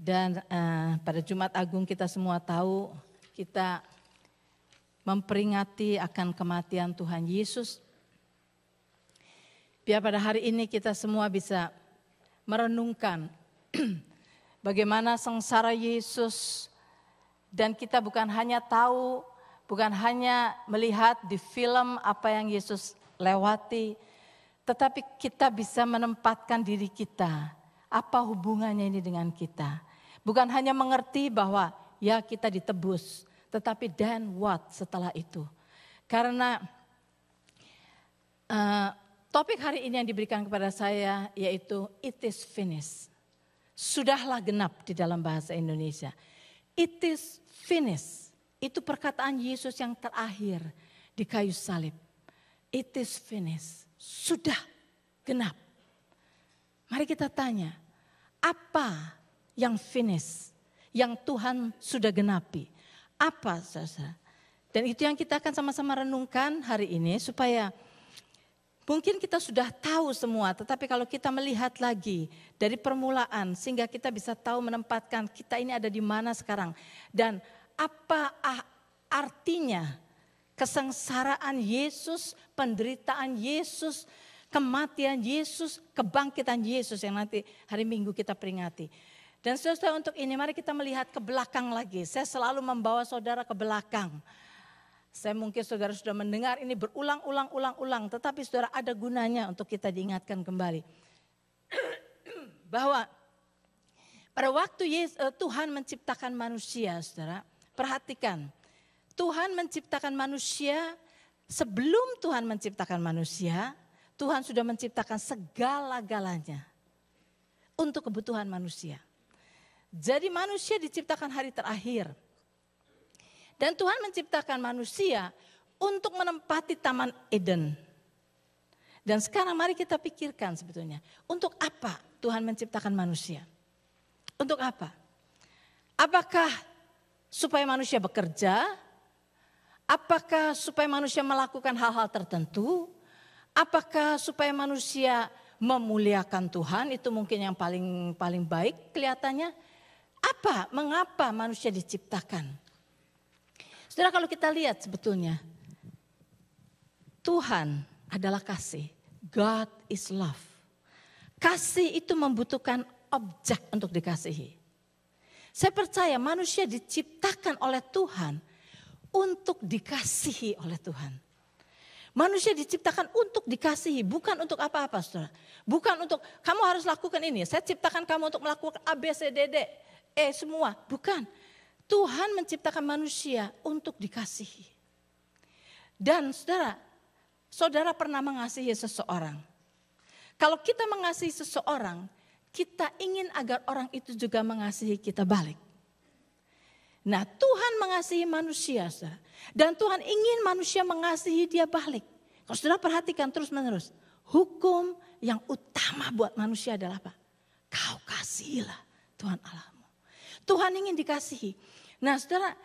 Dan uh, pada Jumat Agung kita semua tahu kita memperingati akan kematian Tuhan Yesus. Biar pada hari ini kita semua bisa merenungkan bagaimana sengsara Yesus dan kita bukan hanya tahu, bukan hanya melihat di film apa yang Yesus lewati, tetapi kita bisa menempatkan diri kita. Apa hubungannya ini dengan kita? Bukan hanya mengerti bahwa ya kita ditebus, tetapi dan what setelah itu. Karena uh, topik hari ini yang diberikan kepada saya yaitu it is finished. Sudahlah genap di dalam bahasa Indonesia. It is finished. Itu perkataan Yesus yang terakhir di kayu salib. It is finished. Sudah genap. Mari kita tanya, apa yang finish, yang Tuhan sudah genapi. Apa saudara? Dan itu yang kita akan sama-sama renungkan hari ini supaya mungkin kita sudah tahu semua, tetapi kalau kita melihat lagi dari permulaan sehingga kita bisa tahu menempatkan kita ini ada di mana sekarang dan apa artinya kesengsaraan Yesus, penderitaan Yesus, kematian Yesus, kebangkitan Yesus yang nanti hari Minggu kita peringati. Dan saudara untuk ini mari kita melihat ke belakang lagi. Saya selalu membawa saudara ke belakang. Saya mungkin saudara sudah mendengar ini berulang-ulang-ulang-ulang. Tetapi saudara ada gunanya untuk kita diingatkan kembali. Bahwa pada waktu Yesus, eh, Tuhan menciptakan manusia saudara. Perhatikan. Tuhan menciptakan manusia sebelum Tuhan menciptakan manusia. Tuhan sudah menciptakan segala-galanya. Untuk kebutuhan manusia. Jadi manusia diciptakan hari terakhir. Dan Tuhan menciptakan manusia untuk menempati Taman Eden. Dan sekarang mari kita pikirkan sebetulnya, untuk apa Tuhan menciptakan manusia? Untuk apa? Apakah supaya manusia bekerja? Apakah supaya manusia melakukan hal-hal tertentu? Apakah supaya manusia memuliakan Tuhan itu mungkin yang paling paling baik kelihatannya? Apa, mengapa manusia diciptakan? Saudara kalau kita lihat sebetulnya, Tuhan adalah kasih. God is love. Kasih itu membutuhkan objek untuk dikasihi. Saya percaya manusia diciptakan oleh Tuhan untuk dikasihi oleh Tuhan. Manusia diciptakan untuk dikasihi, bukan untuk apa-apa saudara. Bukan untuk kamu harus lakukan ini, saya ciptakan kamu untuk melakukan ABCDD eh semua, bukan. Tuhan menciptakan manusia untuk dikasihi. Dan saudara, saudara pernah mengasihi seseorang. Kalau kita mengasihi seseorang, kita ingin agar orang itu juga mengasihi kita balik. Nah Tuhan mengasihi manusia saudara. Dan Tuhan ingin manusia mengasihi dia balik. Kalau saudara perhatikan terus menerus. Hukum yang utama buat manusia adalah apa? Kau kasihilah Tuhan Allah. Tuhan ingin dikasihi. Nah saudara,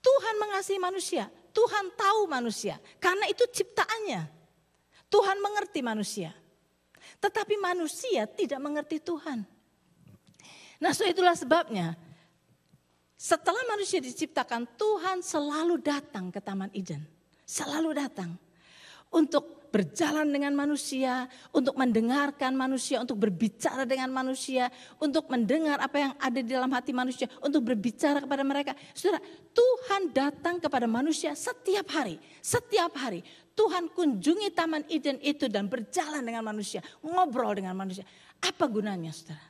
Tuhan mengasihi manusia. Tuhan tahu manusia. Karena itu ciptaannya. Tuhan mengerti manusia. Tetapi manusia tidak mengerti Tuhan. Nah so itulah sebabnya. Setelah manusia diciptakan, Tuhan selalu datang ke Taman Eden. Selalu datang. Untuk berjalan dengan manusia, untuk mendengarkan manusia, untuk berbicara dengan manusia, untuk mendengar apa yang ada di dalam hati manusia, untuk berbicara kepada mereka. Saudara, Tuhan datang kepada manusia setiap hari, setiap hari. Tuhan kunjungi Taman Eden itu dan berjalan dengan manusia, ngobrol dengan manusia. Apa gunanya saudara?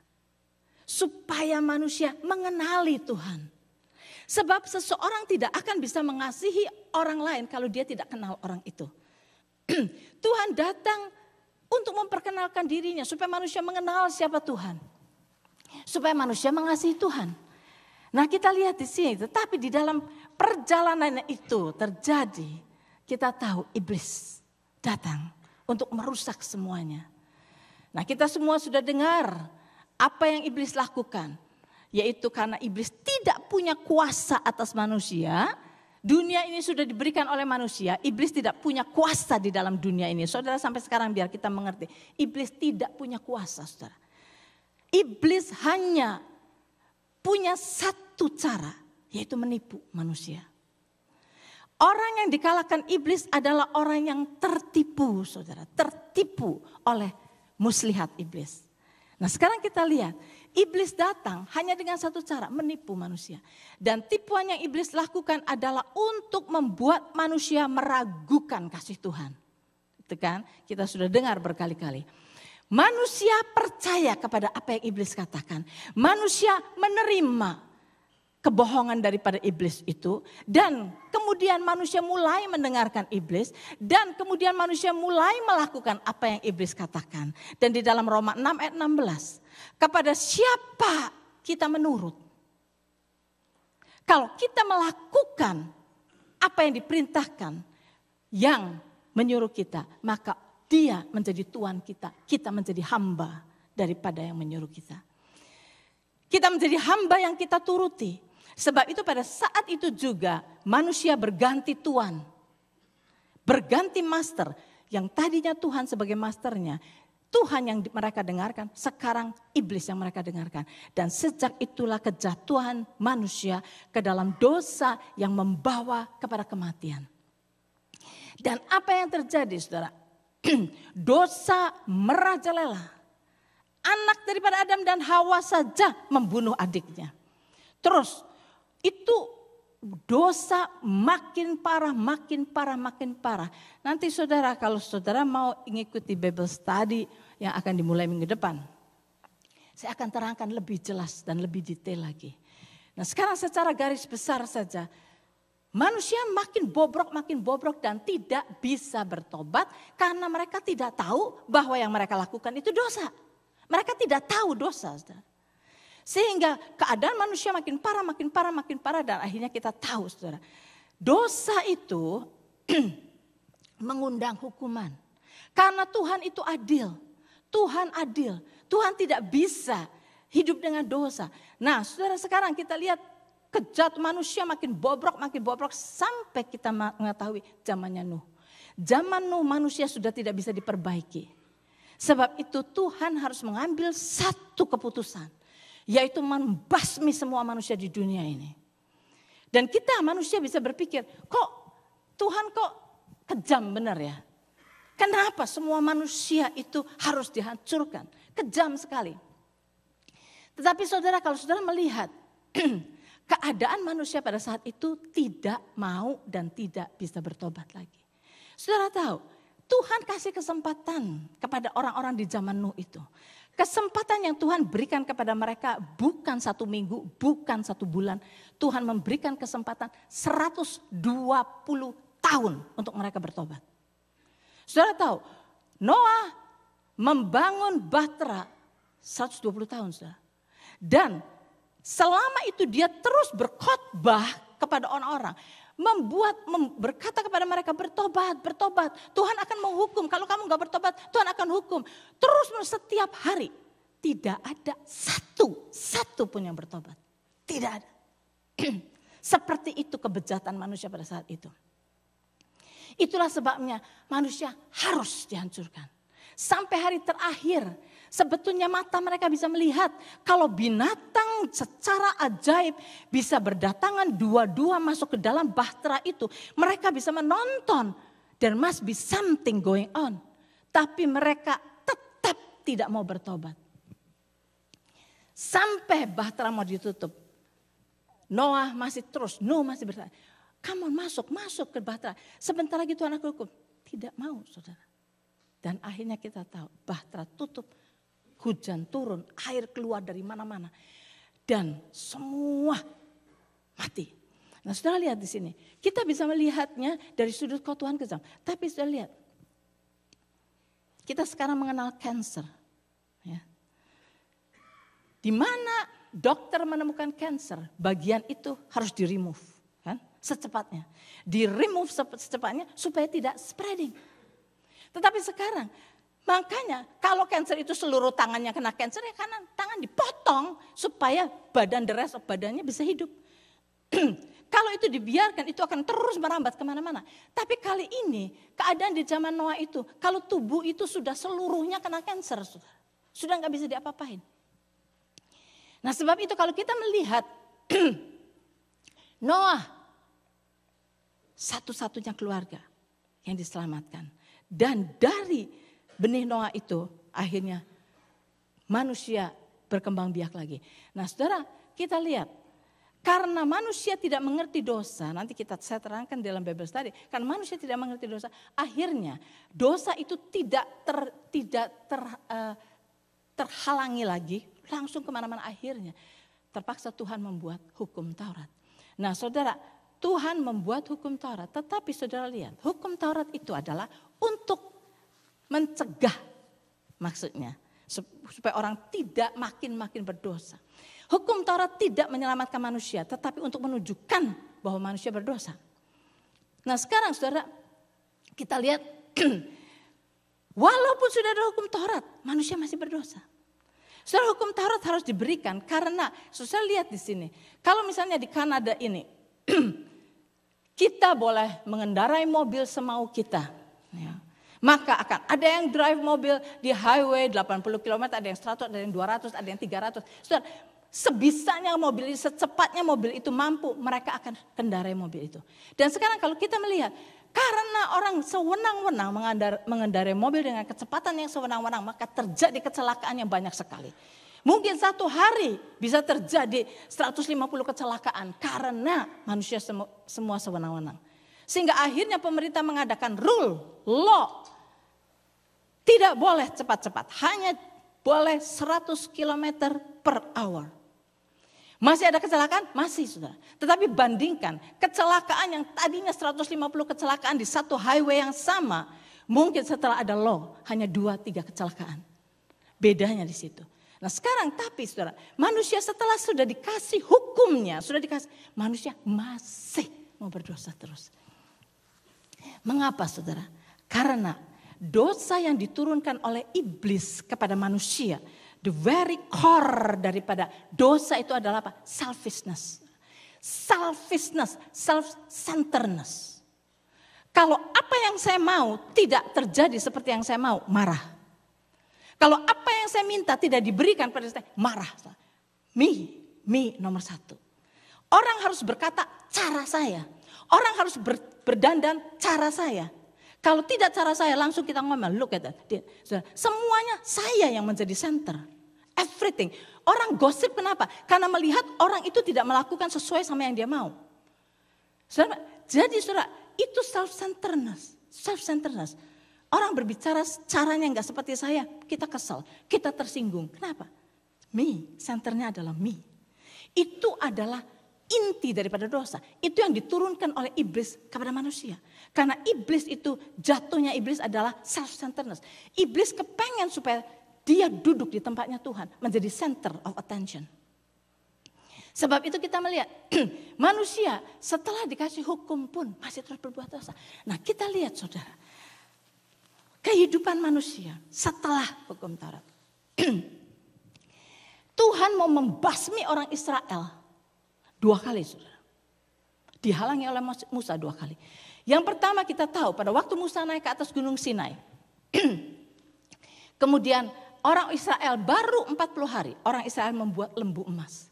Supaya manusia mengenali Tuhan. Sebab seseorang tidak akan bisa mengasihi orang lain kalau dia tidak kenal orang itu. Tuhan datang untuk memperkenalkan dirinya supaya manusia mengenal siapa Tuhan. Supaya manusia mengasihi Tuhan. Nah kita lihat di sini, tetapi di dalam perjalanan itu terjadi, kita tahu iblis datang untuk merusak semuanya. Nah kita semua sudah dengar apa yang iblis lakukan. Yaitu karena iblis tidak punya kuasa atas manusia, dunia ini sudah diberikan oleh manusia, iblis tidak punya kuasa di dalam dunia ini. Saudara sampai sekarang biar kita mengerti, iblis tidak punya kuasa, Saudara. Iblis hanya punya satu cara, yaitu menipu manusia. Orang yang dikalahkan iblis adalah orang yang tertipu, Saudara, tertipu oleh muslihat iblis. Nah, sekarang kita lihat Iblis datang hanya dengan satu cara, menipu manusia. Dan tipuan yang iblis lakukan adalah untuk membuat manusia meragukan kasih Tuhan. Itu kan kita sudah dengar berkali-kali. Manusia percaya kepada apa yang iblis katakan. Manusia menerima kebohongan daripada iblis itu dan kemudian manusia mulai mendengarkan iblis dan kemudian manusia mulai melakukan apa yang iblis katakan dan di dalam Roma 6 ayat 16 kepada siapa kita menurut. Kalau kita melakukan apa yang diperintahkan yang menyuruh kita, maka dia menjadi tuan kita, kita menjadi hamba daripada yang menyuruh kita. Kita menjadi hamba yang kita turuti. Sebab itu pada saat itu juga manusia berganti tuan. Berganti master, yang tadinya Tuhan sebagai masternya Tuhan yang mereka dengarkan, sekarang iblis yang mereka dengarkan. Dan sejak itulah kejatuhan manusia ke dalam dosa yang membawa kepada kematian. Dan apa yang terjadi saudara? dosa merajalela. Anak daripada Adam dan Hawa saja membunuh adiknya. Terus itu dosa makin parah, makin parah, makin parah. Nanti saudara kalau saudara mau mengikuti Bible study yang akan dimulai minggu depan. Saya akan terangkan lebih jelas dan lebih detail lagi. Nah sekarang secara garis besar saja. Manusia makin bobrok, makin bobrok dan tidak bisa bertobat karena mereka tidak tahu bahwa yang mereka lakukan itu dosa. Mereka tidak tahu dosa. Saudara. Sehingga keadaan manusia makin parah, makin parah, makin parah dan akhirnya kita tahu saudara. Dosa itu mengundang hukuman. Karena Tuhan itu adil. Tuhan adil. Tuhan tidak bisa hidup dengan dosa. Nah saudara sekarang kita lihat kejat manusia makin bobrok, makin bobrok sampai kita mengetahui zamannya Nuh. Zaman Nuh manusia sudah tidak bisa diperbaiki. Sebab itu Tuhan harus mengambil satu keputusan yaitu membasmi semua manusia di dunia ini. Dan kita manusia bisa berpikir, kok Tuhan kok kejam benar ya? Kenapa semua manusia itu harus dihancurkan? Kejam sekali. Tetapi saudara kalau saudara melihat keadaan manusia pada saat itu tidak mau dan tidak bisa bertobat lagi. Saudara tahu, Tuhan kasih kesempatan kepada orang-orang di zaman Nuh itu. Kesempatan yang Tuhan berikan kepada mereka bukan satu minggu, bukan satu bulan. Tuhan memberikan kesempatan 120 tahun untuk mereka bertobat. Saudara tahu, Noah membangun bahtera 120 tahun saudara. Dan selama itu dia terus berkhotbah kepada orang-orang membuat mem, berkata kepada mereka bertobat, bertobat. Tuhan akan menghukum. Kalau kamu nggak bertobat, Tuhan akan hukum. Terus setiap hari tidak ada satu satu pun yang bertobat. Tidak ada. Seperti itu kebejatan manusia pada saat itu. Itulah sebabnya manusia harus dihancurkan. Sampai hari terakhir Sebetulnya mata mereka bisa melihat kalau binatang secara ajaib bisa berdatangan dua-dua masuk ke dalam bahtera itu. Mereka bisa menonton. There must be something going on. Tapi mereka tetap tidak mau bertobat. Sampai bahtera mau ditutup. Noah masih terus, Noah masih bertanya. Kamu masuk, masuk ke bahtera. Sebentar lagi Tuhan aku hukum. Tidak mau saudara. Dan akhirnya kita tahu Bahtera tutup hujan turun, air keluar dari mana-mana. Dan semua mati. Nah sudah lihat di sini, kita bisa melihatnya dari sudut Tuhan kejam. Tapi sudah lihat, kita sekarang mengenal cancer. Ya. Di mana dokter menemukan cancer, bagian itu harus di remove. Kan? Secepatnya. Di remove secepatnya supaya tidak spreading. Tetapi sekarang Makanya kalau cancer itu seluruh tangannya kena cancer ya kanan tangan dipotong supaya badan the rest of badannya bisa hidup. kalau itu dibiarkan itu akan terus merambat kemana-mana. Tapi kali ini keadaan di zaman Noah itu kalau tubuh itu sudah seluruhnya kena cancer sudah nggak bisa diapa-apain. Nah sebab itu kalau kita melihat Noah satu-satunya keluarga yang diselamatkan dan dari benih Noah itu akhirnya manusia berkembang biak lagi. Nah saudara kita lihat karena manusia tidak mengerti dosa, nanti kita saya terangkan dalam Bible tadi, karena manusia tidak mengerti dosa, akhirnya dosa itu tidak ter, tidak ter, uh, terhalangi lagi, langsung kemana-mana akhirnya. Terpaksa Tuhan membuat hukum Taurat. Nah saudara, Tuhan membuat hukum Taurat, tetapi saudara lihat, hukum Taurat itu adalah untuk mencegah maksudnya supaya orang tidak makin-makin berdosa. Hukum Taurat tidak menyelamatkan manusia, tetapi untuk menunjukkan bahwa manusia berdosa. Nah sekarang saudara, kita lihat walaupun sudah ada hukum Taurat, manusia masih berdosa. Saudara hukum Taurat harus diberikan karena saudara lihat di sini. Kalau misalnya di Kanada ini, kita boleh mengendarai mobil semau kita. Ya maka akan ada yang drive mobil di highway 80 km, ada yang 100, ada yang 200, ada yang 300. Saudara, sebisanya mobil itu, secepatnya mobil itu mampu, mereka akan kendarai mobil itu. Dan sekarang kalau kita melihat, karena orang sewenang-wenang mengendarai mobil dengan kecepatan yang sewenang-wenang, maka terjadi kecelakaan yang banyak sekali. Mungkin satu hari bisa terjadi 150 kecelakaan karena manusia semua sewenang-wenang. Sehingga akhirnya pemerintah mengadakan rule, law, tidak boleh cepat-cepat, hanya boleh 100 km per hour. Masih ada kecelakaan? Masih sudah. Tetapi bandingkan kecelakaan yang tadinya 150 kecelakaan di satu highway yang sama. Mungkin setelah ada law hanya 2-3 kecelakaan. Bedanya di situ. Nah sekarang tapi saudara, manusia setelah sudah dikasih hukumnya, sudah dikasih, manusia masih mau berdosa terus. Mengapa saudara? Karena dosa yang diturunkan oleh iblis kepada manusia, the very core daripada dosa itu adalah apa? Selfishness. Selfishness, self-centeredness. Kalau apa yang saya mau tidak terjadi seperti yang saya mau, marah. Kalau apa yang saya minta tidak diberikan pada saya, marah. Me, me nomor satu. Orang harus berkata cara saya. Orang harus berdandan cara saya. Kalau tidak cara saya langsung kita ngomel, look at that. semuanya saya yang menjadi center. Everything. Orang gosip kenapa? Karena melihat orang itu tidak melakukan sesuai sama yang dia mau. jadi saudara, itu self-centeredness. Self-centeredness. Orang berbicara caranya nggak seperti saya, kita kesel, kita tersinggung. Kenapa? Me, centernya adalah me. Itu adalah inti daripada dosa. Itu yang diturunkan oleh iblis kepada manusia. Karena iblis itu jatuhnya iblis adalah self-centeredness. Iblis kepengen supaya dia duduk di tempatnya Tuhan. Menjadi center of attention. Sebab itu kita melihat manusia setelah dikasih hukum pun masih terus berbuat dosa. Nah kita lihat saudara. Kehidupan manusia setelah hukum Taurat. Tuhan mau membasmi orang Israel dua kali saudara. Dihalangi oleh Musa dua kali. Yang pertama kita tahu pada waktu Musa naik ke atas gunung Sinai. Kemudian orang Israel baru 40 hari orang Israel membuat lembu emas.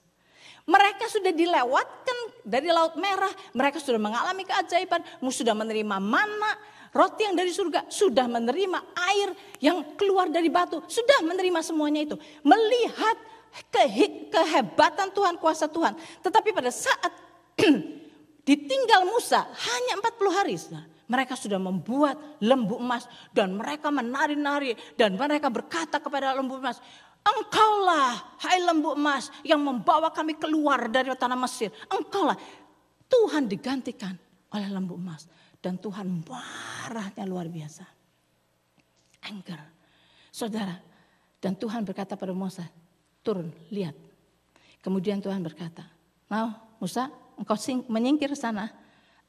Mereka sudah dilewatkan dari Laut Merah, mereka sudah mengalami keajaiban, sudah menerima mana, roti yang dari surga, sudah menerima air yang keluar dari batu, sudah menerima semuanya itu. Melihat ke, kehebatan Tuhan, kuasa Tuhan. Tetapi pada saat Ditinggal Musa hanya 40 hari. Nah, mereka sudah membuat lembu emas dan mereka menari-nari dan mereka berkata kepada lembu emas, Engkaulah hai lembu emas yang membawa kami keluar dari tanah Mesir. Engkaulah Tuhan digantikan oleh lembu emas dan Tuhan marahnya luar biasa. Anger. Saudara, dan Tuhan berkata pada Musa, turun, lihat. Kemudian Tuhan berkata, mau Musa engkau menyingkir sana,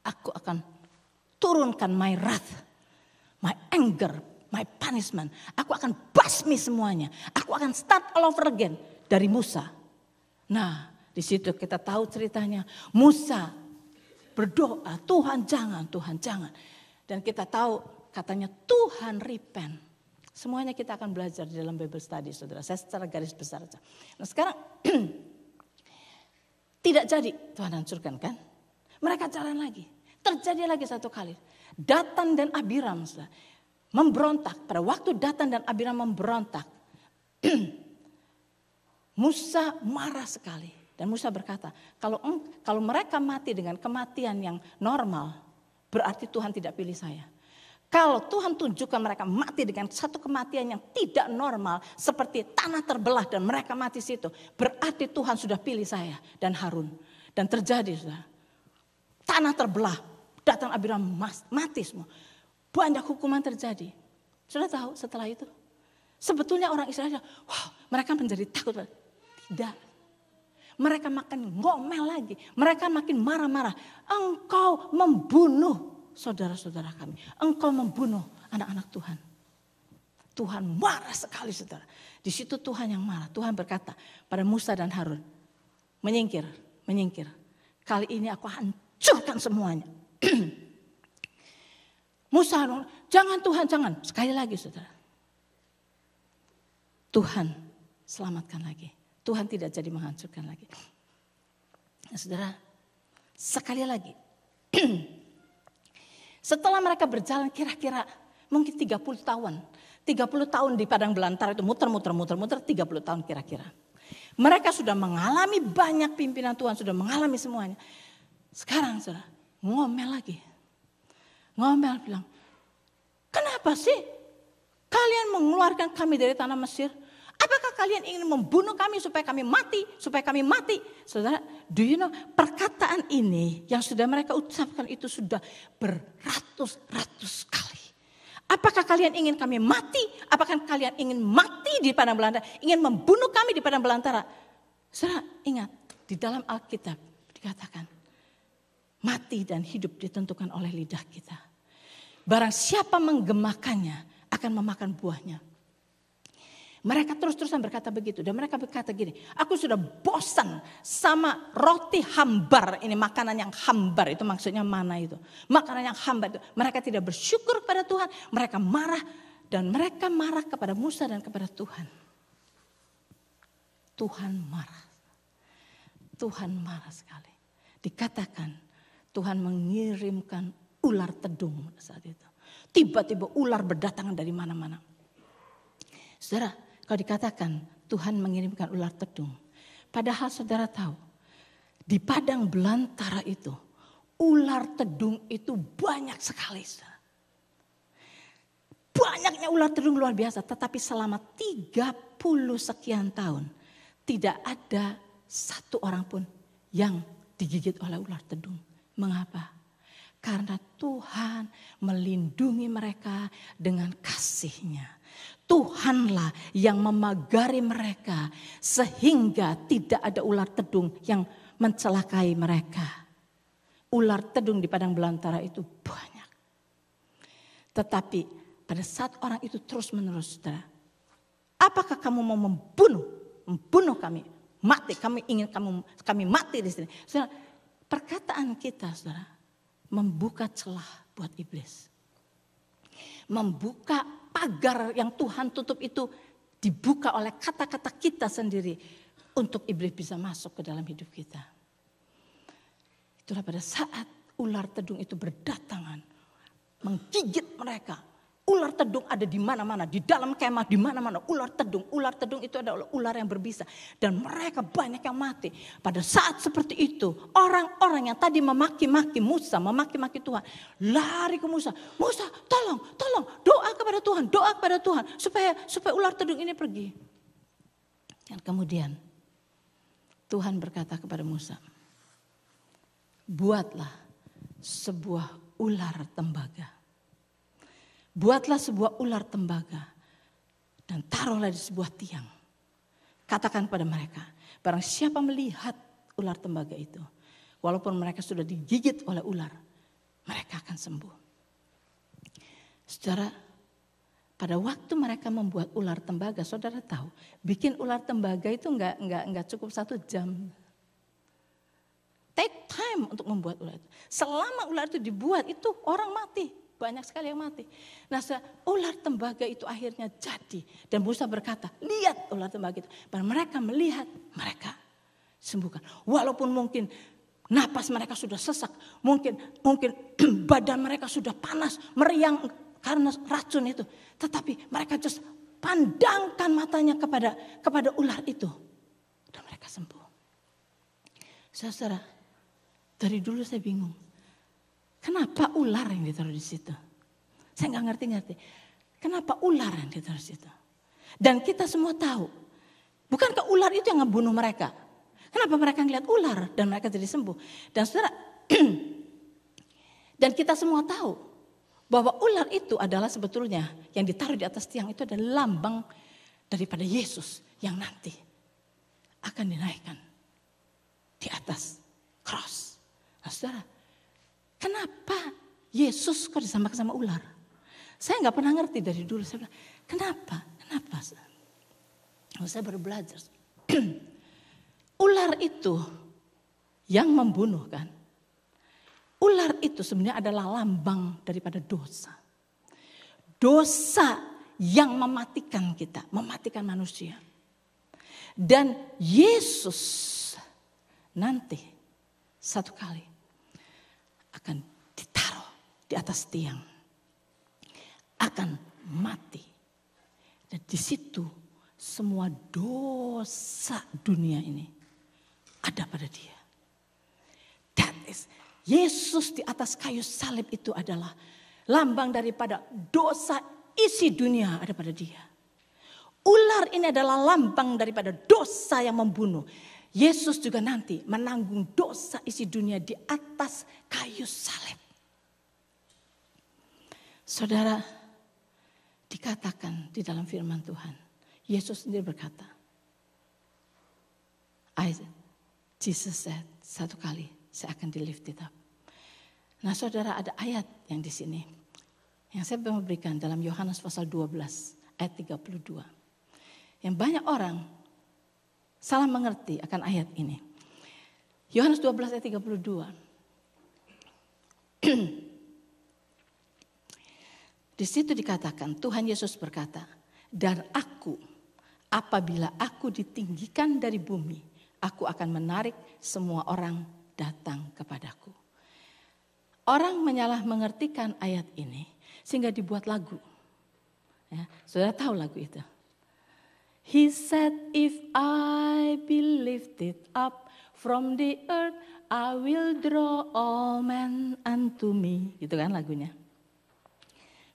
aku akan turunkan my wrath, my anger, my punishment. Aku akan basmi semuanya. Aku akan start all over again dari Musa. Nah, di situ kita tahu ceritanya. Musa berdoa, Tuhan jangan, Tuhan jangan. Dan kita tahu katanya Tuhan repent. Semuanya kita akan belajar di dalam Bible Study, saudara. Saya secara garis besar saja. Nah sekarang Tidak jadi, Tuhan hancurkan kan? Mereka jalan lagi. Terjadi lagi satu kali. Datan dan Abiram memberontak. Pada waktu Datan dan Abiram memberontak. Musa marah sekali. Dan Musa berkata, kalau kalau mereka mati dengan kematian yang normal, berarti Tuhan tidak pilih saya. Kalau Tuhan tunjukkan mereka mati dengan satu kematian yang tidak normal seperti tanah terbelah dan mereka mati situ, berarti Tuhan sudah pilih saya dan Harun. Dan terjadi sudah. Tanah terbelah, datang Abiram mati semua. Banyak hukuman terjadi. Sudah tahu setelah itu? Sebetulnya orang Israel, wah mereka menjadi takut. Tidak, mereka makin ngomel lagi, mereka makin marah-marah. Engkau membunuh saudara-saudara kami. Engkau membunuh anak-anak Tuhan. Tuhan marah sekali saudara. Di situ Tuhan yang marah. Tuhan berkata pada Musa dan Harun. Menyingkir, menyingkir. Kali ini aku hancurkan semuanya. Musa Harun, jangan Tuhan, jangan. Sekali lagi saudara. Tuhan selamatkan lagi. Tuhan tidak jadi menghancurkan lagi. Nah, saudara, sekali lagi Setelah mereka berjalan kira-kira mungkin 30 tahun. 30 tahun di padang belantara itu muter-muter muter-muter 30 tahun kira-kira. Mereka sudah mengalami banyak pimpinan Tuhan, sudah mengalami semuanya. Sekarang sudah ngomel lagi. Ngomel bilang, "Kenapa sih kalian mengeluarkan kami dari tanah Mesir? Apakah kalian ingin membunuh kami supaya kami mati, supaya kami mati? Saudara, do you know perkataan ini yang sudah mereka ucapkan itu sudah beratus-ratus kali. Apakah kalian ingin kami mati? Apakah kalian ingin mati di padang belantara? Ingin membunuh kami di padang belantara? Saudara, ingat di dalam Alkitab dikatakan mati dan hidup ditentukan oleh lidah kita. Barang siapa menggemakannya akan memakan buahnya. Mereka terus-terusan berkata begitu dan mereka berkata gini, aku sudah bosan sama roti hambar, ini makanan yang hambar itu maksudnya mana itu. Makanan yang hambar itu, mereka tidak bersyukur kepada Tuhan, mereka marah dan mereka marah kepada Musa dan kepada Tuhan. Tuhan marah. Tuhan marah sekali. Dikatakan Tuhan mengirimkan ular tedung saat itu. Tiba-tiba ular berdatangan dari mana-mana. Saudara, kalau dikatakan Tuhan mengirimkan ular tedung. Padahal saudara tahu di padang belantara itu ular tedung itu banyak sekali. Banyaknya ular tedung luar biasa tetapi selama 30 sekian tahun tidak ada satu orang pun yang digigit oleh ular tedung. Mengapa? Karena Tuhan melindungi mereka dengan kasihnya Tuhanlah yang memagari mereka sehingga tidak ada ular tedung yang mencelakai mereka. Ular tedung di padang belantara itu banyak. Tetapi pada saat orang itu terus menerus saudara. Apakah kamu mau membunuh? Membunuh kami. Mati. Kami ingin kamu kami mati di sini. Saudara, perkataan kita saudara membuka celah buat iblis. Membuka pagar yang Tuhan tutup itu dibuka oleh kata-kata kita sendiri untuk iblis bisa masuk ke dalam hidup kita. Itulah pada saat ular tedung itu berdatangan, menggigit mereka, Ular tedung ada di mana-mana, di dalam kemah di mana-mana. Ular tedung, ular tedung itu adalah ular yang berbisa dan mereka banyak yang mati. Pada saat seperti itu, orang-orang yang tadi memaki-maki Musa, memaki-maki Tuhan, lari ke Musa. Musa, tolong, tolong, doa kepada Tuhan, doa kepada Tuhan supaya supaya ular tedung ini pergi. Dan kemudian Tuhan berkata kepada Musa, "Buatlah sebuah ular tembaga." Buatlah sebuah ular tembaga dan taruhlah di sebuah tiang. Katakan pada mereka, barang siapa melihat ular tembaga itu, walaupun mereka sudah digigit oleh ular, mereka akan sembuh. Saudara, pada waktu mereka membuat ular tembaga, saudara tahu, bikin ular tembaga itu enggak, nggak nggak cukup satu jam. Take time untuk membuat ular itu. Selama ular itu dibuat, itu orang mati. Banyak sekali yang mati. Nah ular tembaga itu akhirnya jadi. Dan Musa berkata, lihat ular tembaga itu. Dan mereka melihat, mereka sembuhkan. Walaupun mungkin napas mereka sudah sesak, mungkin mungkin badan mereka sudah panas, meriang karena racun itu. Tetapi mereka just pandangkan matanya kepada kepada ular itu dan mereka sembuh. Saudara, dari dulu saya bingung Kenapa ular yang ditaruh di situ? Saya nggak ngerti-ngerti. Kenapa ular yang ditaruh di situ? Dan kita semua tahu, bukankah ular itu yang ngebunuh mereka? Kenapa mereka ngeliat ular dan mereka jadi sembuh? Dan saudara, dan kita semua tahu bahwa ular itu adalah sebetulnya yang ditaruh di atas tiang itu adalah lambang daripada Yesus yang nanti akan dinaikkan di atas cross. Nah, saudara, Kenapa Yesus kok disamakan sama ular? Saya nggak pernah ngerti dari dulu. Saya bilang, kenapa? Kenapa? Oh, saya baru belajar. ular itu yang membunuh kan. Ular itu sebenarnya adalah lambang daripada dosa. Dosa yang mematikan kita, mematikan manusia. Dan Yesus nanti satu kali akan ditaruh di atas tiang. Akan mati. Dan di situ semua dosa dunia ini ada pada dia. That is Yesus di atas kayu salib itu adalah lambang daripada dosa isi dunia ada pada dia. Ular ini adalah lambang daripada dosa yang membunuh. Yesus juga nanti menanggung dosa isi dunia di atas kayu salib. Saudara, dikatakan di dalam firman Tuhan, Yesus sendiri berkata, I, Jesus said, satu kali saya akan di lift up. Nah saudara ada ayat yang di sini, yang saya memberikan dalam Yohanes pasal 12, ayat 32. Yang banyak orang salah mengerti akan ayat ini. Yohanes 12 ayat 32. Di situ dikatakan Tuhan Yesus berkata, "Dan aku apabila aku ditinggikan dari bumi, aku akan menarik semua orang datang kepadaku." Orang menyalah mengertikan ayat ini sehingga dibuat lagu. Ya, sudah tahu lagu itu. He said, If I be lifted up from the earth, I will draw all men unto me. Gitu kan lagunya.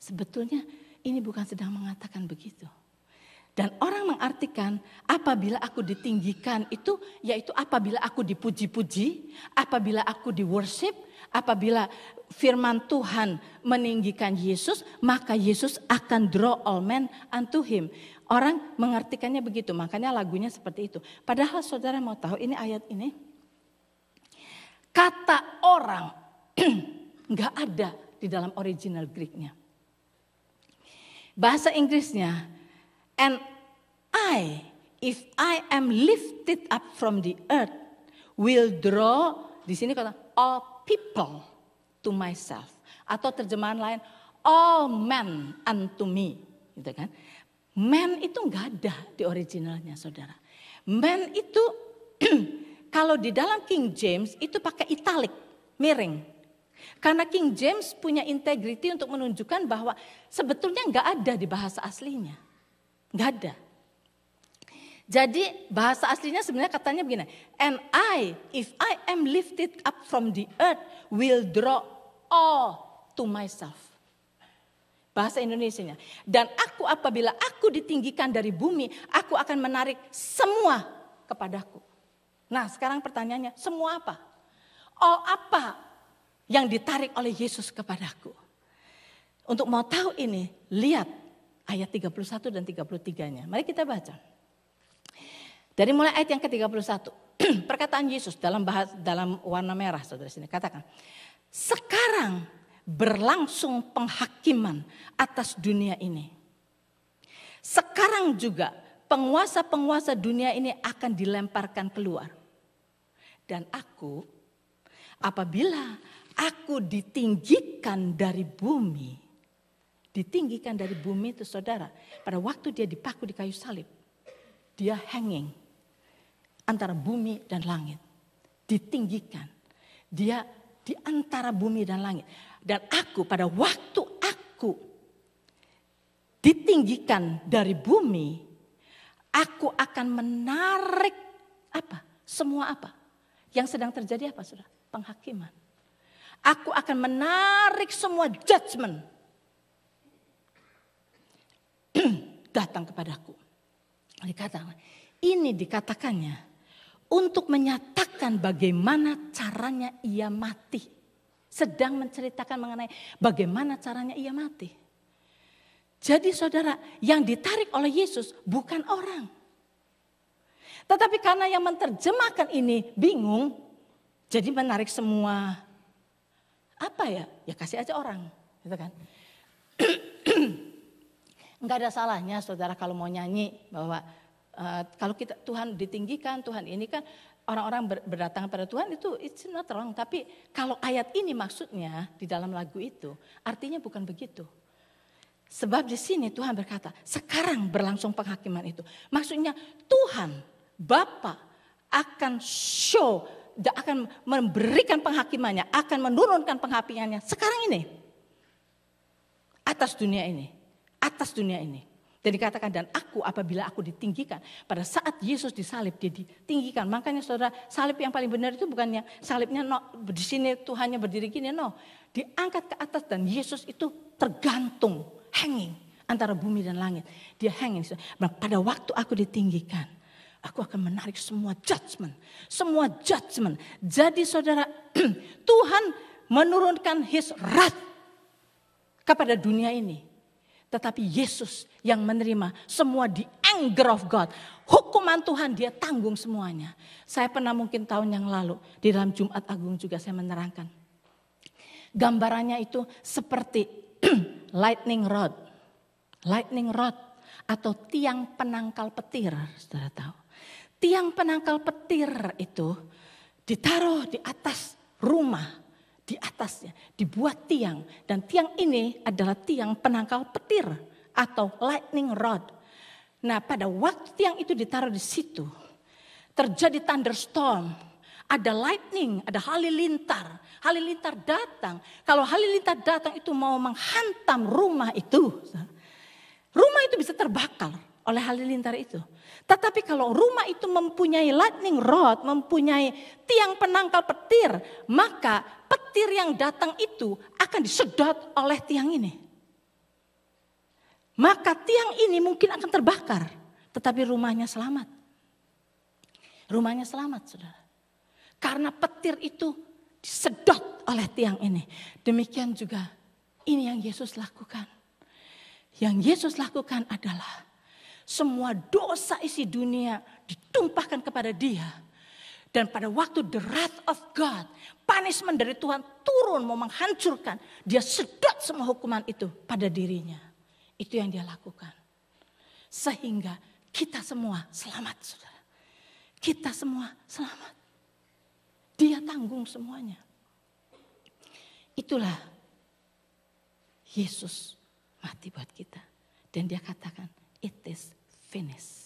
Sebetulnya ini bukan sedang mengatakan begitu. Dan orang mengartikan apabila aku ditinggikan itu yaitu apabila aku dipuji-puji, apabila aku di worship, apabila firman Tuhan meninggikan Yesus, maka Yesus akan draw all men unto him. Orang mengartikannya begitu, makanya lagunya seperti itu. Padahal saudara mau tahu ini ayat ini. Kata orang nggak ada di dalam original Greeknya. Bahasa Inggrisnya, and I, if I am lifted up from the earth, will draw, di sini kata all people to myself. Atau terjemahan lain, all men unto me. Gitu kan. men itu nggak ada di originalnya saudara. men itu kalau di dalam King James itu pakai italik, miring. Karena King James punya integriti untuk menunjukkan bahwa sebetulnya nggak ada di bahasa aslinya. Nggak ada. Jadi bahasa aslinya sebenarnya katanya begini. And I, if I am lifted up from the earth, will draw all to myself. Bahasa Indonesianya. Dan aku apabila aku ditinggikan dari bumi, aku akan menarik semua kepadaku. Nah sekarang pertanyaannya, semua apa? All apa yang ditarik oleh Yesus kepadaku? Untuk mau tahu ini, lihat ayat 31 dan 33-nya. Mari kita baca. Dari mulai ayat yang ke-31, perkataan Yesus dalam bahas, dalam warna merah saudara sini katakan. Sekarang berlangsung penghakiman atas dunia ini. Sekarang juga penguasa-penguasa dunia ini akan dilemparkan keluar. Dan aku apabila aku ditinggikan dari bumi, ditinggikan dari bumi itu saudara, pada waktu dia dipaku di kayu salib, dia hanging antara bumi dan langit. Ditinggikan. Dia di antara bumi dan langit. Dan aku pada waktu aku ditinggikan dari bumi, aku akan menarik apa? Semua apa? Yang sedang terjadi apa sudah? Penghakiman. Aku akan menarik semua judgment datang kepadaku. Dikatakan, ini dikatakannya untuk menyatakan bagaimana caranya ia mati. Sedang menceritakan mengenai bagaimana caranya ia mati. Jadi saudara, yang ditarik oleh Yesus bukan orang. Tetapi karena yang menerjemahkan ini bingung, jadi menarik semua apa ya? Ya kasih aja orang, gitu kan? Enggak ada salahnya saudara kalau mau nyanyi bahwa Eh, kalau kita Tuhan ditinggikan, Tuhan ini kan orang-orang ber, berdatangan pada Tuhan itu it's not wrong. Tapi kalau ayat ini maksudnya di dalam lagu itu artinya bukan begitu. Sebab di sini Tuhan berkata, sekarang berlangsung penghakiman itu. Maksudnya Tuhan, Bapa akan show, akan memberikan penghakimannya, akan menurunkan penghakimannya sekarang ini. Atas dunia ini, atas dunia ini. Dan dikatakan dan aku apabila aku ditinggikan. Pada saat Yesus disalib dia ditinggikan. Makanya saudara salib yang paling benar itu bukan salibnya no, di sini Tuhannya berdiri gini. No. Diangkat ke atas dan Yesus itu tergantung. Hanging antara bumi dan langit. Dia hanging. Nah, pada waktu aku ditinggikan. Aku akan menarik semua judgment. Semua judgment. Jadi saudara Tuhan menurunkan his wrath kepada dunia ini. Tetapi Yesus yang menerima semua di anger of God. Hukuman Tuhan dia tanggung semuanya. Saya pernah mungkin tahun yang lalu di dalam Jumat Agung juga saya menerangkan. Gambarannya itu seperti lightning rod. Lightning rod atau tiang penangkal petir, saudara tahu. Tiang penangkal petir itu ditaruh di atas rumah di atasnya dibuat tiang dan tiang ini adalah tiang penangkal petir atau lightning rod. Nah, pada waktu tiang itu ditaruh di situ terjadi thunderstorm, ada lightning, ada halilintar. Halilintar datang. Kalau halilintar datang itu mau menghantam rumah itu. Rumah itu bisa terbakar oleh halilintar itu. Tetapi kalau rumah itu mempunyai lightning rod, mempunyai tiang penangkal petir, maka Petir yang datang itu akan disedot oleh tiang ini. Maka tiang ini mungkin akan terbakar, tetapi rumahnya selamat. Rumahnya selamat, saudara. Karena petir itu disedot oleh tiang ini. Demikian juga ini yang Yesus lakukan. Yang Yesus lakukan adalah semua dosa isi dunia ditumpahkan kepada dia. Dan pada waktu the wrath of God punishment dari Tuhan turun mau menghancurkan. Dia sedot semua hukuman itu pada dirinya. Itu yang dia lakukan. Sehingga kita semua selamat saudara. Kita semua selamat. Dia tanggung semuanya. Itulah Yesus mati buat kita. Dan dia katakan it is finished.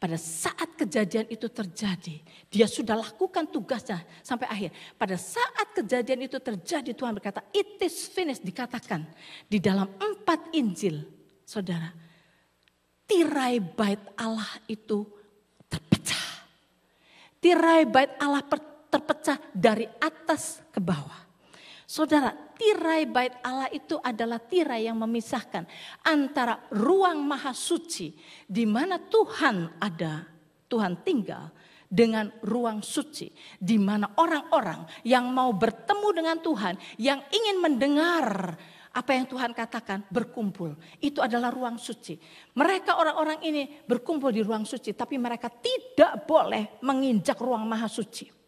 Pada saat kejadian itu terjadi, dia sudah lakukan tugasnya sampai akhir. Pada saat kejadian itu terjadi, Tuhan berkata, it is finished, dikatakan. Di dalam empat Injil, saudara, tirai bait Allah itu terpecah. Tirai bait Allah terpecah dari atas ke bawah. Saudara, tirai bait Allah itu adalah tirai yang memisahkan antara ruang maha suci di mana Tuhan ada, Tuhan tinggal dengan ruang suci di mana orang-orang yang mau bertemu dengan Tuhan, yang ingin mendengar apa yang Tuhan katakan berkumpul. Itu adalah ruang suci. Mereka orang-orang ini berkumpul di ruang suci tapi mereka tidak boleh menginjak ruang maha suci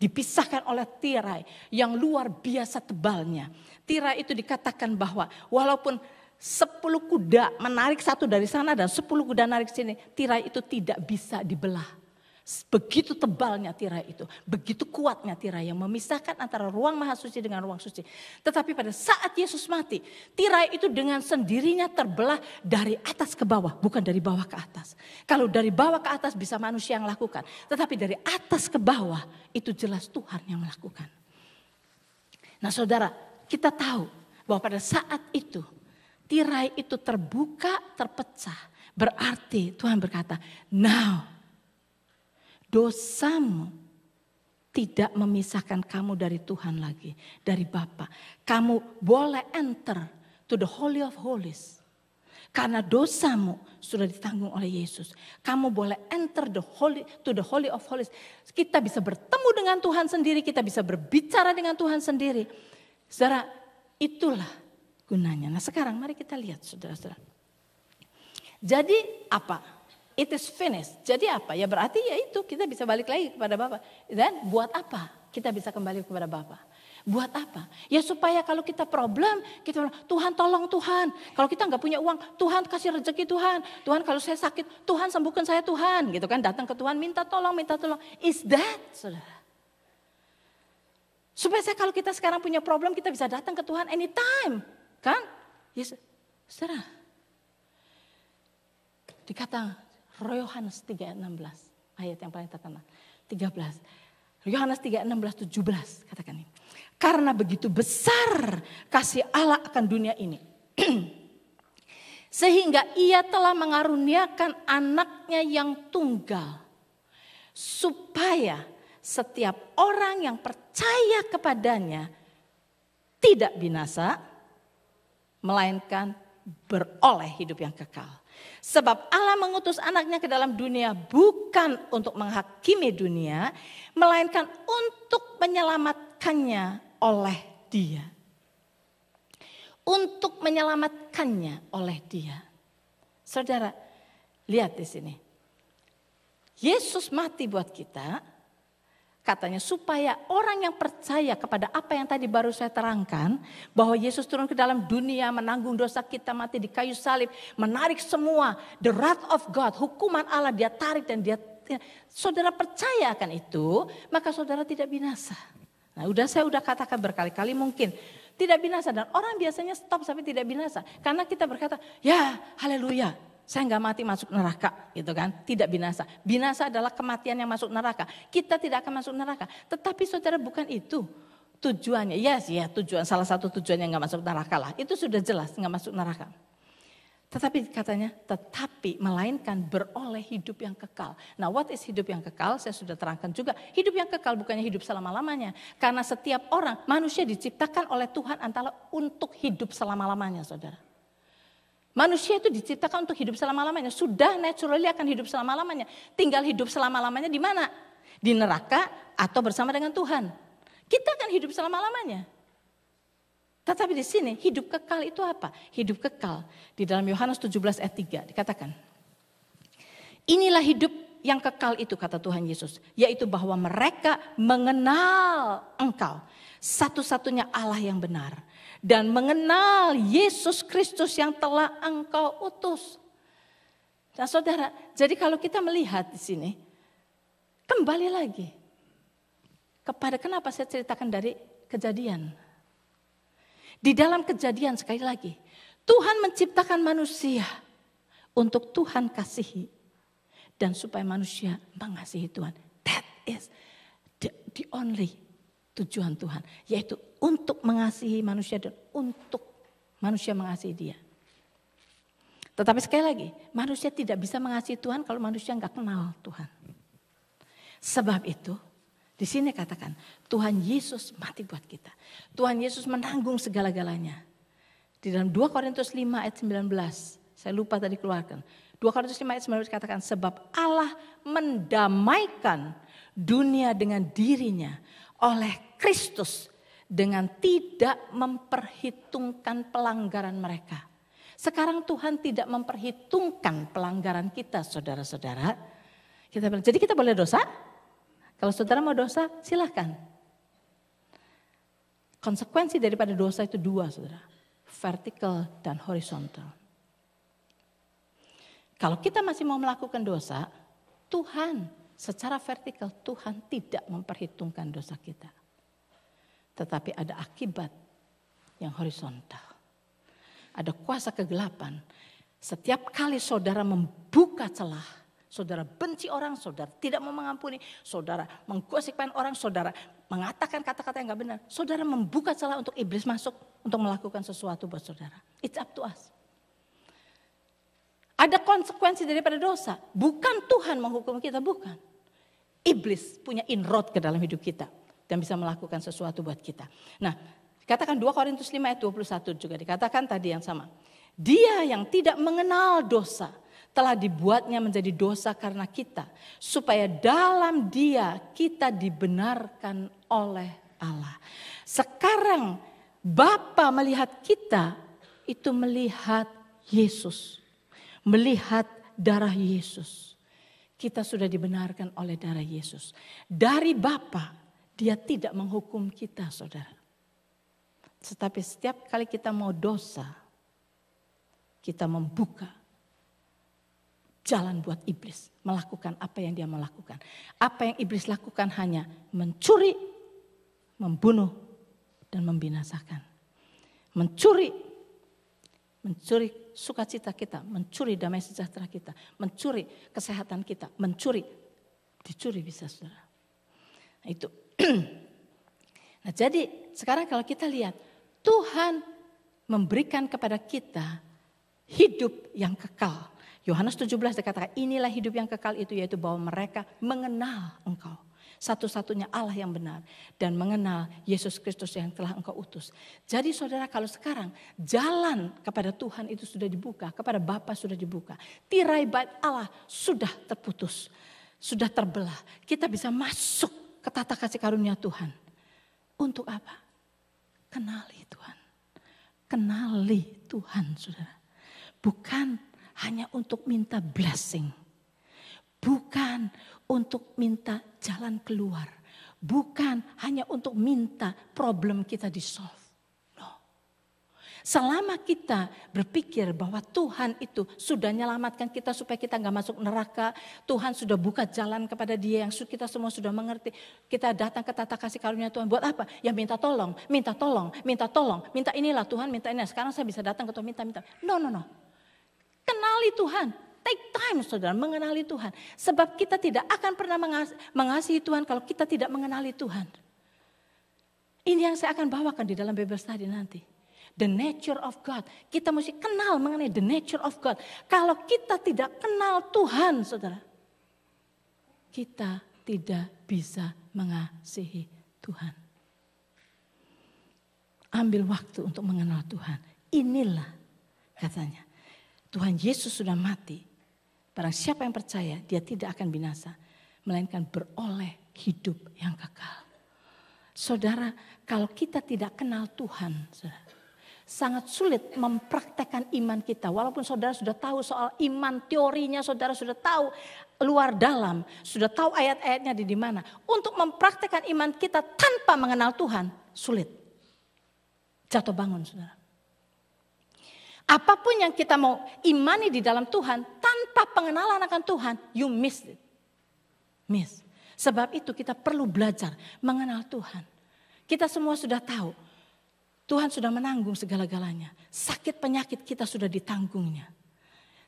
dipisahkan oleh tirai yang luar biasa tebalnya. Tirai itu dikatakan bahwa walaupun sepuluh kuda menarik satu dari sana dan sepuluh kuda narik sini, tirai itu tidak bisa dibelah. Begitu tebalnya tirai itu, begitu kuatnya tirai yang memisahkan antara ruang maha suci dengan ruang suci. Tetapi pada saat Yesus mati, tirai itu dengan sendirinya terbelah dari atas ke bawah, bukan dari bawah ke atas. Kalau dari bawah ke atas bisa manusia yang lakukan, tetapi dari atas ke bawah itu jelas Tuhan yang melakukan. Nah, Saudara, kita tahu bahwa pada saat itu tirai itu terbuka, terpecah. Berarti Tuhan berkata, "Now dosamu tidak memisahkan kamu dari Tuhan lagi, dari Bapa. Kamu boleh enter to the Holy of Holies. Karena dosamu sudah ditanggung oleh Yesus. Kamu boleh enter the holy, to the Holy of Holies. Kita bisa bertemu dengan Tuhan sendiri, kita bisa berbicara dengan Tuhan sendiri. Saudara, itulah gunanya. Nah sekarang mari kita lihat saudara-saudara. Jadi apa? It is finished. Jadi apa? Ya berarti ya itu kita bisa balik lagi kepada Bapa. Dan buat apa kita bisa kembali kepada Bapa? Buat apa? Ya supaya kalau kita problem, kita bilang, Tuhan tolong Tuhan. Kalau kita nggak punya uang, Tuhan kasih rezeki Tuhan. Tuhan kalau saya sakit, Tuhan sembuhkan saya Tuhan. Gitu kan datang ke Tuhan minta tolong, minta tolong. Is that saudara? Supaya saya kalau kita sekarang punya problem, kita bisa datang ke Tuhan anytime. Kan? Yes. Saudara, Dikatakan, Yohanes 3:16 ayat yang paling terkenal. 13. Yohanes 3:16 17 katakan ini. Karena begitu besar kasih Allah akan dunia ini. Sehingga ia telah mengaruniakan anaknya yang tunggal. Supaya setiap orang yang percaya kepadanya tidak binasa, melainkan beroleh hidup yang kekal. Sebab Allah mengutus anaknya ke dalam dunia bukan untuk menghakimi dunia, melainkan untuk menyelamatkannya oleh dia. Untuk menyelamatkannya oleh dia. Saudara, lihat di sini. Yesus mati buat kita Katanya supaya orang yang percaya kepada apa yang tadi baru saya terangkan. Bahwa Yesus turun ke dalam dunia menanggung dosa kita mati di kayu salib. Menarik semua. The wrath of God. Hukuman Allah dia tarik dan dia. Saudara percaya akan itu. Maka saudara tidak binasa. Nah udah saya udah katakan berkali-kali mungkin. Tidak binasa dan orang biasanya stop sampai tidak binasa. Karena kita berkata ya haleluya saya nggak mati masuk neraka gitu kan tidak binasa binasa adalah kematian yang masuk neraka kita tidak akan masuk neraka tetapi saudara bukan itu tujuannya yes ya tujuan salah satu tujuan yang nggak masuk neraka lah itu sudah jelas nggak masuk neraka tetapi katanya tetapi melainkan beroleh hidup yang kekal. Nah what is hidup yang kekal? Saya sudah terangkan juga. Hidup yang kekal bukannya hidup selama-lamanya. Karena setiap orang manusia diciptakan oleh Tuhan antara untuk hidup selama-lamanya saudara. Manusia itu diciptakan untuk hidup selama-lamanya. Sudah naturally akan hidup selama-lamanya. Tinggal hidup selama-lamanya di mana? Di neraka atau bersama dengan Tuhan. Kita akan hidup selama-lamanya. Tetapi di sini hidup kekal itu apa? Hidup kekal. Di dalam Yohanes 17 ayat 3 dikatakan. Inilah hidup yang kekal itu kata Tuhan Yesus. Yaitu bahwa mereka mengenal engkau. Satu-satunya Allah yang benar dan mengenal Yesus Kristus yang telah engkau utus. Nah saudara, jadi kalau kita melihat di sini, kembali lagi kepada kenapa saya ceritakan dari kejadian. Di dalam kejadian sekali lagi, Tuhan menciptakan manusia untuk Tuhan kasihi dan supaya manusia mengasihi Tuhan. That is the, the only tujuan Tuhan, yaitu untuk mengasihi manusia dan untuk manusia mengasihi Dia. Tetapi sekali lagi, manusia tidak bisa mengasihi Tuhan kalau manusia nggak kenal Tuhan. Sebab itu, di sini katakan, Tuhan Yesus mati buat kita. Tuhan Yesus menanggung segala-galanya. Di dalam 2 Korintus 5 ayat 19, saya lupa tadi keluarkan. 2 Korintus 5 ayat 19 katakan sebab Allah mendamaikan dunia dengan dirinya oleh Kristus dengan tidak memperhitungkan pelanggaran mereka. Sekarang Tuhan tidak memperhitungkan pelanggaran kita saudara-saudara. Kita bilang, jadi kita boleh dosa? Kalau saudara mau dosa silahkan. Konsekuensi daripada dosa itu dua saudara. Vertikal dan horizontal. Kalau kita masih mau melakukan dosa, Tuhan Secara vertikal Tuhan tidak memperhitungkan dosa kita. Tetapi ada akibat yang horizontal. Ada kuasa kegelapan. Setiap kali saudara membuka celah, saudara benci orang, saudara tidak mau mengampuni, saudara menggosipkan orang, saudara mengatakan kata-kata yang gak benar, saudara membuka celah untuk iblis masuk untuk melakukan sesuatu buat saudara. It's up to us. Ada konsekuensi daripada dosa. Bukan Tuhan menghukum kita, bukan. Iblis punya inroad ke dalam hidup kita. Dan bisa melakukan sesuatu buat kita. Nah, dikatakan 2 Korintus 5 ayat 21 juga dikatakan tadi yang sama. Dia yang tidak mengenal dosa telah dibuatnya menjadi dosa karena kita. Supaya dalam dia kita dibenarkan oleh Allah. Sekarang Bapa melihat kita itu melihat Yesus melihat darah Yesus. Kita sudah dibenarkan oleh darah Yesus. Dari Bapa, dia tidak menghukum kita, Saudara. Tetapi setiap kali kita mau dosa, kita membuka jalan buat iblis melakukan apa yang dia melakukan. Apa yang iblis lakukan hanya mencuri, membunuh, dan membinasakan. Mencuri, mencuri sukacita kita, mencuri damai sejahtera kita, mencuri kesehatan kita, mencuri, dicuri bisa saudara. Nah, itu. nah jadi sekarang kalau kita lihat Tuhan memberikan kepada kita hidup yang kekal. Yohanes 17 dikatakan inilah hidup yang kekal itu yaitu bahwa mereka mengenal engkau satu-satunya Allah yang benar dan mengenal Yesus Kristus yang telah engkau utus. Jadi saudara kalau sekarang jalan kepada Tuhan itu sudah dibuka, kepada Bapa sudah dibuka. Tirai bait Allah sudah terputus, sudah terbelah. Kita bisa masuk ke tata kasih karunia Tuhan. Untuk apa? Kenali Tuhan. Kenali Tuhan saudara. Bukan hanya untuk minta blessing Bukan untuk minta jalan keluar. Bukan hanya untuk minta problem kita di solve. No. Selama kita berpikir bahwa Tuhan itu sudah menyelamatkan kita supaya kita nggak masuk neraka. Tuhan sudah buka jalan kepada dia yang kita semua sudah mengerti. Kita datang ke tata kasih karunia Tuhan. Buat apa? Ya minta tolong, minta tolong, minta tolong. Minta inilah Tuhan, minta ini. Nah, sekarang saya bisa datang ke Tuhan minta-minta. No, no, no. Kenali Tuhan, Take time saudara mengenali Tuhan. Sebab kita tidak akan pernah mengasihi Tuhan kalau kita tidak mengenali Tuhan. Ini yang saya akan bawakan di dalam Bible study nanti. The nature of God. Kita mesti kenal mengenai the nature of God. Kalau kita tidak kenal Tuhan saudara. Kita tidak bisa mengasihi Tuhan. Ambil waktu untuk mengenal Tuhan. Inilah katanya. Tuhan Yesus sudah mati Barang siapa yang percaya, dia tidak akan binasa, melainkan beroleh hidup yang kekal. Saudara, kalau kita tidak kenal Tuhan, saudara, sangat sulit mempraktekkan iman kita. Walaupun saudara sudah tahu soal iman, teorinya saudara sudah tahu luar dalam, sudah tahu ayat-ayatnya di mana. Untuk mempraktekkan iman kita tanpa mengenal Tuhan, sulit. Jatuh bangun saudara. Apapun yang kita mau imani di dalam Tuhan, tanpa pengenalan akan Tuhan, you miss it. Miss. Sebab itu kita perlu belajar mengenal Tuhan. Kita semua sudah tahu, Tuhan sudah menanggung segala-galanya. Sakit penyakit kita sudah ditanggungnya.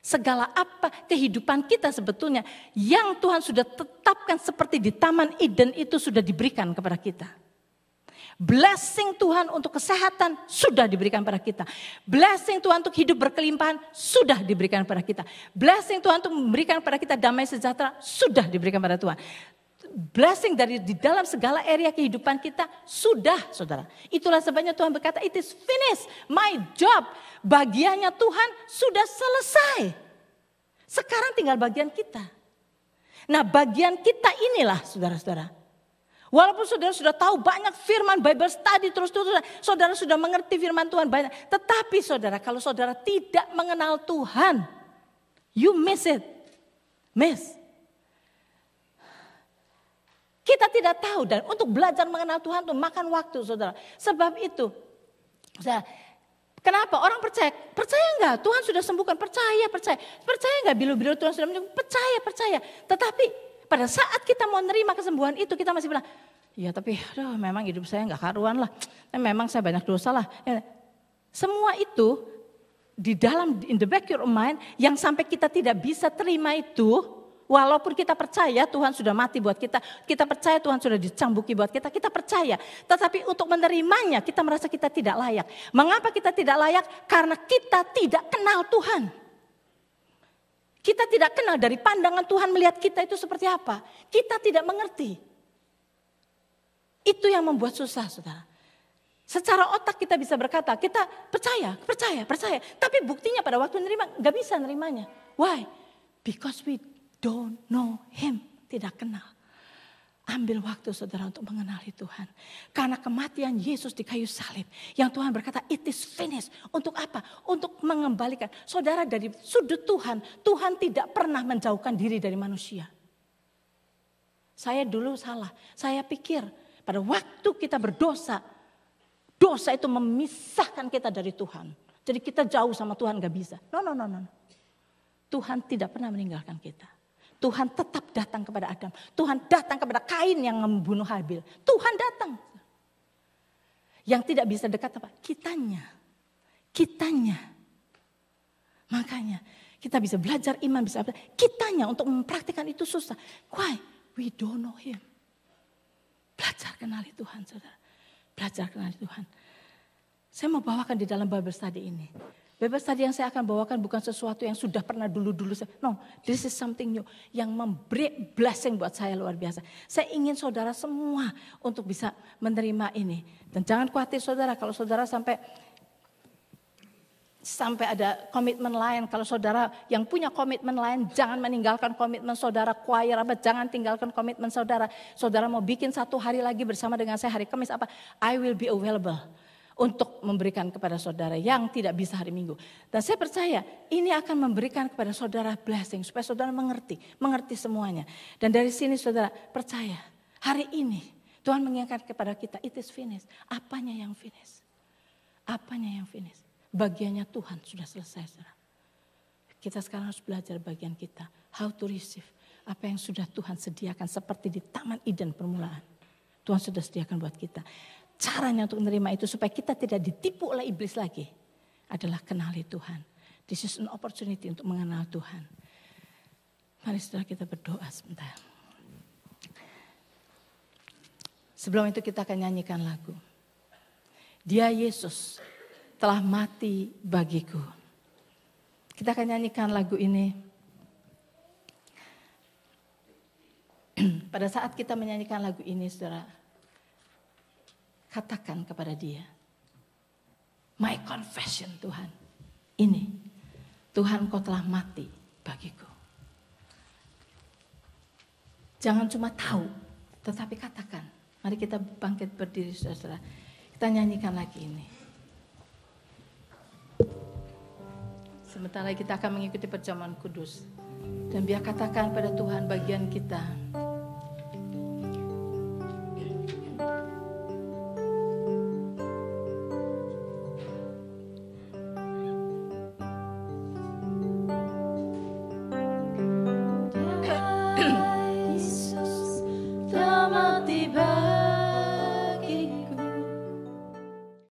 Segala apa kehidupan kita sebetulnya yang Tuhan sudah tetapkan seperti di Taman Eden itu sudah diberikan kepada kita. Blessing Tuhan untuk kesehatan sudah diberikan pada kita. Blessing Tuhan untuk hidup berkelimpahan sudah diberikan pada kita. Blessing Tuhan untuk memberikan pada kita damai sejahtera sudah diberikan pada Tuhan. Blessing dari di dalam segala area kehidupan kita sudah saudara. Itulah sebabnya Tuhan berkata it is finished. My job bagiannya Tuhan sudah selesai. Sekarang tinggal bagian kita. Nah bagian kita inilah saudara-saudara Walaupun saudara sudah tahu banyak firman Bible study terus terusan, saudara sudah mengerti firman Tuhan banyak. Tetapi saudara, kalau saudara tidak mengenal Tuhan, you miss it, miss. Kita tidak tahu dan untuk belajar mengenal Tuhan itu makan waktu saudara. Sebab itu, saudara, Kenapa? Orang percaya. Percaya enggak Tuhan sudah sembuhkan. Percaya, percaya. Percaya enggak Bila-bila Tuhan sudah menyembuhkan. Percaya, percaya. Tetapi pada saat kita mau nerima kesembuhan itu kita masih bilang, ya tapi aduh memang hidup saya nggak karuan lah, eh, memang saya banyak dosa lah. Eh, semua itu di dalam in the back your mind yang sampai kita tidak bisa terima itu walaupun kita percaya Tuhan sudah mati buat kita, kita percaya Tuhan sudah dicambuki buat kita, kita percaya. Tetapi untuk menerimanya kita merasa kita tidak layak. Mengapa kita tidak layak? Karena kita tidak kenal Tuhan. Kita tidak kenal dari pandangan Tuhan melihat kita itu seperti apa. Kita tidak mengerti. Itu yang membuat susah, saudara. Secara otak kita bisa berkata, kita percaya, percaya, percaya. Tapi buktinya pada waktu nerima, gak bisa nerimanya. Why? Because we don't know him. Tidak kenal. Ambil waktu saudara untuk mengenali Tuhan. Karena kematian Yesus di kayu salib. Yang Tuhan berkata it is finished. Untuk apa? Untuk mengembalikan. Saudara dari sudut Tuhan. Tuhan tidak pernah menjauhkan diri dari manusia. Saya dulu salah. Saya pikir pada waktu kita berdosa. Dosa itu memisahkan kita dari Tuhan. Jadi kita jauh sama Tuhan gak bisa. No, no, no, no. Tuhan tidak pernah meninggalkan kita. Tuhan tetap datang kepada Adam. Tuhan datang kepada Kain yang membunuh Habil. Tuhan datang. Yang tidak bisa dekat apa? Kitanya. Kitanya. Makanya kita bisa belajar iman, bisa belajar. Kitanya untuk mempraktikkan itu susah. Why? We don't know him. Belajar kenali Tuhan saudara. Belajar kenali Tuhan. Saya mau bawakan di dalam Bible study ini. Bebas tadi yang saya akan bawakan bukan sesuatu yang sudah pernah dulu-dulu. No, this is something new yang memberi blessing buat saya luar biasa. Saya ingin saudara semua untuk bisa menerima ini. Dan jangan khawatir saudara kalau saudara sampai sampai ada komitmen lain. Kalau saudara yang punya komitmen lain, jangan meninggalkan komitmen saudara choir apa, jangan tinggalkan komitmen saudara. Saudara mau bikin satu hari lagi bersama dengan saya hari Kamis apa, I will be available untuk memberikan kepada saudara yang tidak bisa hari Minggu. Dan saya percaya ini akan memberikan kepada saudara blessing supaya saudara mengerti, mengerti semuanya. Dan dari sini saudara percaya hari ini Tuhan mengingatkan kepada kita it is finished. Apanya yang finish? Apanya yang finish? Bagiannya Tuhan sudah selesai saudara. Kita sekarang harus belajar bagian kita. How to receive. Apa yang sudah Tuhan sediakan seperti di Taman Eden permulaan. Tuhan sudah sediakan buat kita caranya untuk menerima itu supaya kita tidak ditipu oleh iblis lagi adalah kenali Tuhan. This is an opportunity untuk mengenal Tuhan. Mari setelah kita berdoa sebentar. Sebelum itu kita akan nyanyikan lagu. Dia Yesus telah mati bagiku. Kita akan nyanyikan lagu ini. Pada saat kita menyanyikan lagu ini, saudara, Katakan kepada dia, my confession Tuhan, ini Tuhan kau telah mati bagiku. Jangan cuma tahu, tetapi katakan. Mari kita bangkit berdiri saudara-saudara. Kita nyanyikan lagi ini. Sementara kita akan mengikuti perjamuan kudus. Dan biar katakan pada Tuhan bagian kita.